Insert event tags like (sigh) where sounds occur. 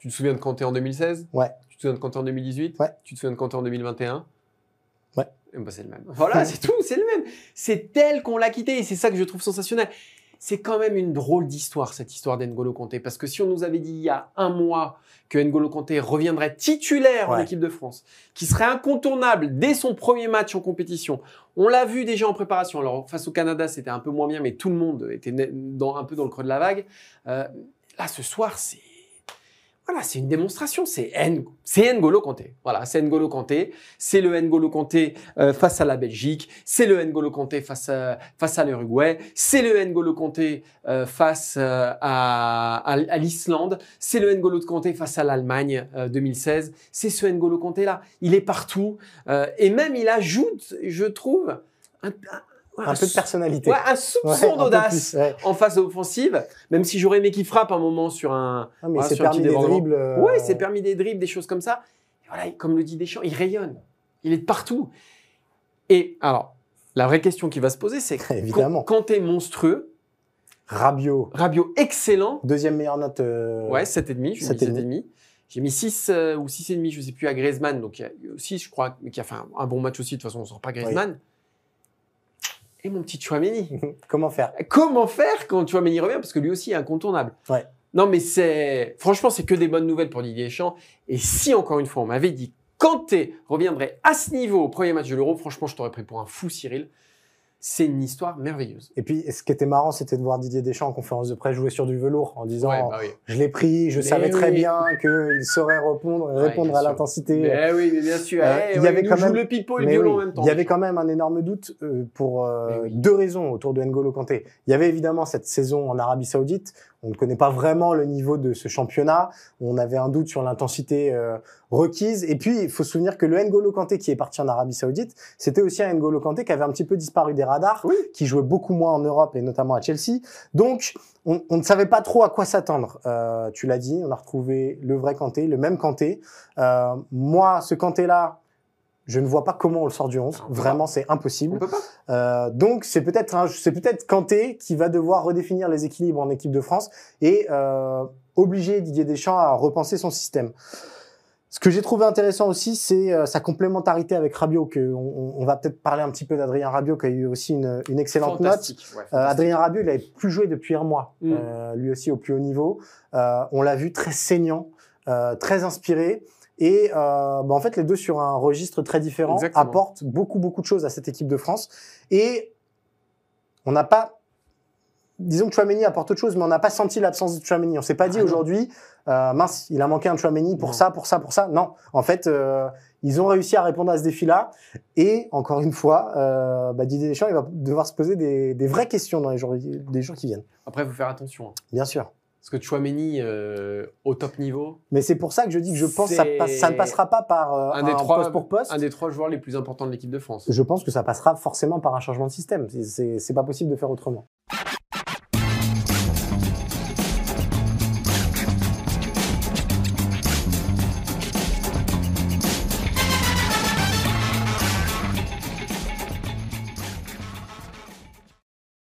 Tu te souviens de quand en 2016 Ouais. Tu te souviens de quand en 2018 Ouais. Tu te souviens de quand en 2021 Ouais. Eh ben, c'est le même. Voilà, (laughs) c'est tout, c'est le même. C'est tel qu'on l'a quitté et c'est ça que je trouve sensationnel. C'est quand même une drôle d'histoire, cette histoire d'Engolo Kanté Parce que si on nous avait dit il y a un mois que Engolo Kanté reviendrait titulaire de en de France, qui serait incontournable dès son premier match en compétition, on l'a vu déjà en préparation. Alors, face au Canada, c'était un peu moins bien, mais tout le monde était dans, un peu dans le creux de la vague. Euh, là, ce soir, c'est voilà, c'est une démonstration. C'est N'Golo Kanté. Voilà, c'est N'Golo Kanté. C'est le N'Golo Kanté euh, face à la Belgique. C'est le N'Golo Kanté face à, euh, face à l'Uruguay. C'est le N'Golo Kanté euh, face à, l'Islande. C'est le N'Golo Kanté face à l'Allemagne 2016. C'est ce N'Golo Kanté là. Il est partout. et même il ajoute, je trouve, un, un, peu de personnalité. un soupçon d'audace en phase offensive, même si j'aurais aimé qu'il frappe un moment sur un. Ah, mais c'est permis des dribbles. Euh, ouais, c'est permis des dribbles, des choses comme ça. voilà, comme le dit Deschamps, il rayonne. Il est de partout. Et alors, la vraie question qui va se poser, c'est (laughs) évidemment quand, t'es monstrueux. Rabio. Rabio, excellent. Deuxième meilleure note. Euh, ouais, 7,5. J'ai mis 7,5. J'ai mis 6 ou 6,5, je ne sais plus, à Griezmann. Donc, 6, je crois, mais qui a fait un, bon match aussi. De toute façon, on ne sort pas Griezmann et mon petit Chouameni. (laughs) Comment faire Comment faire quand Chouameni revient Parce que lui aussi est incontournable. Ouais. Non, mais c'est. Franchement, c'est que des bonnes nouvelles pour Didier Champ. Et si, encore une fois, on m'avait dit Kanté reviendrait à ce niveau au premier match de l'Euro, franchement, je t'aurais pris pour un fou, Cyril c'est une histoire merveilleuse. Et puis, ce qui était marrant, c'était de voir Didier Deschamps en conférence de presse jouer sur du velours en disant bah Je l'ai pris, je savais très bien qu'il saurait répondre, répondre à l'intensité. oui, bien sûr. Euh, eh il y avait quand même, le Il y avait quand même un énorme doute euh, pour euh, deux raisons autour de N'Golo Kanté. Il y avait évidemment cette saison en Arabie Saoudite on ne connaît pas vraiment le niveau de ce championnat. On avait un doute sur l'intensité euh, requise. Et puis, il faut se souvenir que le N'Golo Kanté qui est parti en Arabie Saoudite, c'était aussi un N'Golo Kanté qui avait un petit peu disparu des radars, qui jouait beaucoup moins en Europe et notamment à Chelsea. Donc, on, ne savait pas trop à quoi s'attendre. Euh, tu l'as dit, on a retrouvé le vrai Kanté, le même Kanté. Euh, moi, ce Kanté-là, je ne vois pas comment on le sort du 11. Vraiment, c'est impossible. Euh, donc, c'est peut-être hein, peut-être Kanté qui va devoir redéfinir les équilibres en équipe de France et euh, obliger Didier Deschamps à repenser son système. Ce que j'ai trouvé intéressant aussi, c'est euh, sa complémentarité avec Rabiot, que on, va peut-être parler un petit peu d'Adrien Rabiot, qui a eu aussi une, excellente note. Euh, Adrien Rabiot, il n'avait plus joué depuis un mois, mm. lui aussi au plus haut niveau. on l'a vu très saignant, très inspiré. Et euh, bah, en fait, les deux sur un registre très différent apportent beaucoup, beaucoup de choses à cette équipe de France. Et on n'a pas disons que Chouameni apporte autre chose, mais on n'a pas senti l'absence de Chouameni. On s'est pas dit ah aujourd'hui, euh, mince, il a manqué un Chouameni pour ça, pour ça, pour ça. Non, en fait, euh, ils ont réussi à répondre à ce défi-là. Et encore une fois, bah, Didier Deschamps, il va devoir se poser des, vraies questions dans les jours, des jours qui viennent. Après, il faut faire attention. Hein. Bien sûr. Parce que Chouameni euh, au top niveau. Mais c'est pour ça que je dis que je pense que ça, ne passera pas par euh, un, des trois, poste pour poste. Un des trois joueurs les plus importants de l'équipe de France. Je pense que ça passera forcément par un changement de système. C'est pas possible de faire autrement.